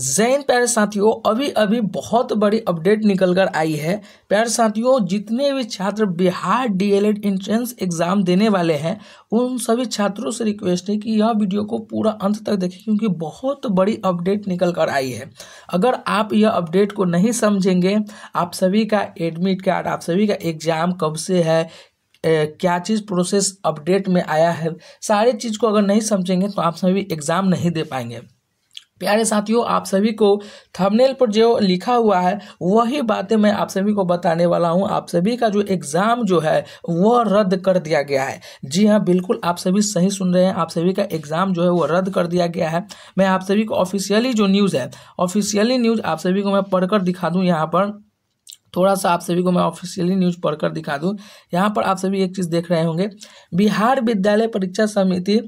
जैन प्यारे साथियों अभी अभी बहुत बड़ी अपडेट निकल कर आई है प्यारे साथियों जितने भी छात्र बिहार डीएलएड एंट्रेंस एग्जाम देने वाले हैं उन सभी छात्रों से रिक्वेस्ट है कि यह वीडियो को पूरा अंत तक देखें क्योंकि बहुत बड़ी अपडेट निकल कर आई है अगर आप यह अपडेट को नहीं समझेंगे आप सभी का एडमिट कार्ड आप सभी का एग्जाम कब से है ए, क्या चीज़ प्रोसेस अपडेट में आया है सारी चीज़ को अगर नहीं समझेंगे तो आप सभी एग्ज़ाम नहीं दे पाएंगे प्यारे साथियों आप सभी को थंबनेल पर जो लिखा हुआ है वही बातें मैं आप सभी को बताने वाला हूँ आप सभी का जो एग्ज़ाम जो है वह रद्द कर दिया गया है जी हाँ बिल्कुल आप सभी सही सुन रहे हैं आप सभी का एग्ज़ाम जो है वह रद्द कर दिया गया है मैं आप सभी को ऑफिशियली जो न्यूज़ है ऑफिशियली न्यूज़ आप सभी को मैं पढ़कर दिखा दूँ यहाँ पर थोड़ा सा आप सभी को मैं ऑफिशियली न्यूज़ पढ़कर दिखा दूं यहाँ पर आप सभी एक चीज़ देख रहे होंगे बिहार विद्यालय परीक्षा समिति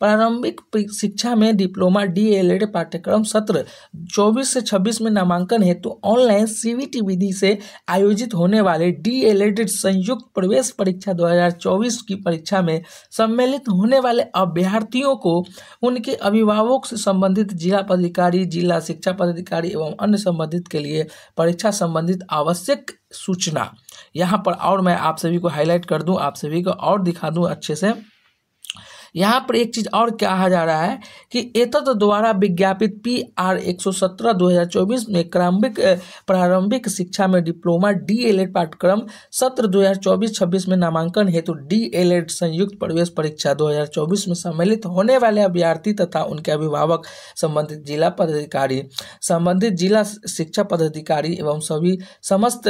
प्रारंभिक शिक्षा में डिप्लोमा डीएलएड e पाठ्यक्रम सत्र 24 से 26 में नामांकन हेतु ऑनलाइन सीवीटी विधि से आयोजित होने वाले डीएलएड e संयुक्त प्रवेश परीक्षा दो की परीक्षा में सम्मिलित होने वाले अभ्यर्थियों को उनके अभिभावक से संबंधित जिला पदाधिकारी जिला शिक्षा पदाधिकारी एवं अन्य संबंधित के लिए परीक्षा संबंधित आवश्यक आवश्यक सूचना यहाँ पर और मैं आप सभी को हाईलाइट कर दूँ आप सभी को और दिखा दूँ अच्छे से यहाँ पर एक चीज़ और कहा जा रहा है कि एतद द्वारा विज्ञापित पी आर एक सौ सत्रह दो हज़ार चौबीस में प्रारंभिक प्रारंभिक शिक्षा में डिप्लोमा डी एल एड पाठ्यक्रम सत्र दो हज़ार चौबीस छब्बीस में नामांकन हेतु तो डी एल एड संयुक्त प्रवेश परीक्षा दो हज़ार चौबीस में सम्मिलित होने वाले अभ्यर्थी तथा उनके अभिभावक संबंधित जिला पदाधिकारी संबंधित जिला शिक्षा पदाधिकारी एवं सभी समस्त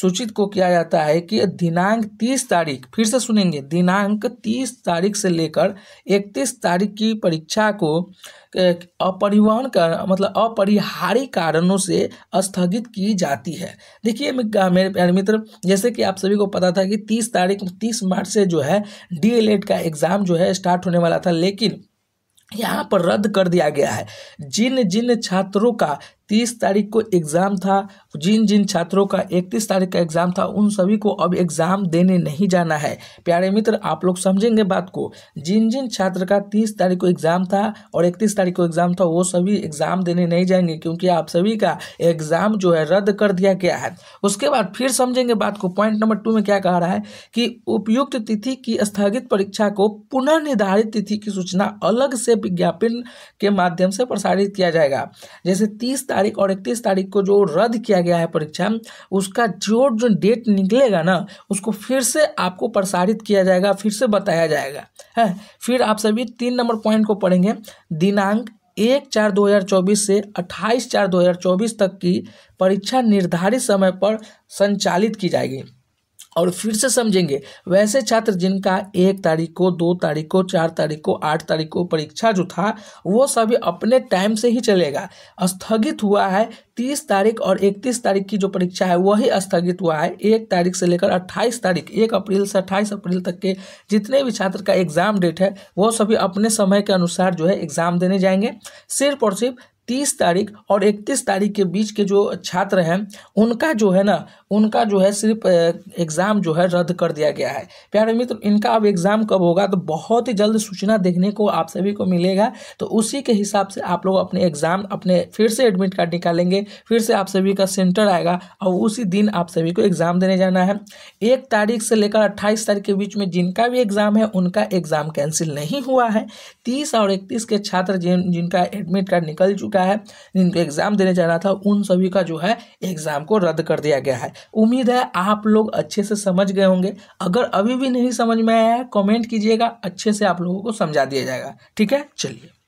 सूचित को किया जाता है कि दिनांक तीस तारीख फिर से सुनेंगे दिनांक तीस तारीख से लेकर इकतीस तारीख की परीक्षा को अपरिवहन का मतलब अपरिहार्य कारणों से स्थगित की जाती है देखिए मेरे प्यारे मित्र जैसे कि आप सभी को पता था कि तीस तारीख तीस मार्च से जो है डीएलएड e का एग्ज़ाम जो है स्टार्ट होने वाला था लेकिन यहाँ पर रद्द कर दिया गया है जिन जिन छात्रों का तीस तारीख को एग्ज़ाम था जिन जिन छात्रों का इकतीस तारीख का एग्ज़ाम था उन सभी को अब एग्ज़ाम देने नहीं जाना है प्यारे मित्र आप लोग समझेंगे बात को जिन जिन छात्र का तीस तारीख को एग्ज़ाम था और इकतीस तारीख को एग्ज़ाम था वो सभी एग्ज़ाम देने नहीं जाएंगे क्योंकि आप सभी का एग्ज़ाम जो है रद्द कर दिया गया है उसके बाद फिर समझेंगे बात को पॉइंट नंबर टू में क्या कह रहा है कि उपयुक्त तिथि की स्थगित परीक्षा को पुनर्निर्धारित तिथि की सूचना अलग से विज्ञापन के माध्यम से प्रसारित किया जाएगा जैसे तीस तारीख और इकतीस तारीख को जो रद्द किया गया है परीक्षा उसका जो जो डेट निकलेगा ना उसको फिर से आपको प्रसारित किया जाएगा फिर से बताया जाएगा है फिर आप सभी तीन नंबर पॉइंट को पढ़ेंगे दिनांक एक चार दो हज़ार चौबीस से अट्ठाईस चार दो हज़ार चौबीस तक की परीक्षा निर्धारित समय पर संचालित की जाएगी और फिर से समझेंगे वैसे छात्र जिनका एक तारीख को दो तारीख को चार तारीख को आठ तारीख को परीक्षा जो था वो सभी अपने टाइम से ही चलेगा स्थगित हुआ है तीस तारीख और इकतीस तारीख की जो परीक्षा है वही स्थगित हुआ है एक तारीख से लेकर अट्ठाईस तारीख एक अप्रैल से अट्ठाईस अप्रैल तक के जितने भी छात्र का एग्ज़ाम डेट है वो सभी अपने समय के अनुसार जो है एग्ज़ाम देने जाएंगे सिर्फ और सिर्फ तीस तारीख और इकतीस तारीख के बीच के जो छात्र हैं उनका जो है ना उनका जो है सिर्फ एग्ज़ाम जो है रद्द कर दिया गया है प्यारे मित्र इनका अब एग्ज़ाम कब होगा तो बहुत ही जल्द सूचना देखने को आप सभी को मिलेगा तो उसी के हिसाब से आप लोग अपने एग्ज़ाम अपने फिर से एडमिट कार्ड निकालेंगे फिर से आप सभी का सेंटर आएगा और उसी दिन आप सभी को एग्ज़ाम देने जाना है एक तारीख से लेकर अट्ठाईस तारीख के बीच में जिनका भी एग्ज़ाम है उनका एग्ज़ाम कैंसिल नहीं हुआ है तीस और इकतीस के छात्र जिन जिनका एडमिट कार्ड निकल चुका है जिनको एग्ज़ाम देने जाना था उन सभी का जो है एग्ज़ाम को रद्द कर दिया गया है उम्मीद है आप लोग अच्छे से समझ गए होंगे अगर अभी भी नहीं समझ में आया है कॉमेंट कीजिएगा अच्छे से आप लोगों को समझा दिया जाएगा ठीक है चलिए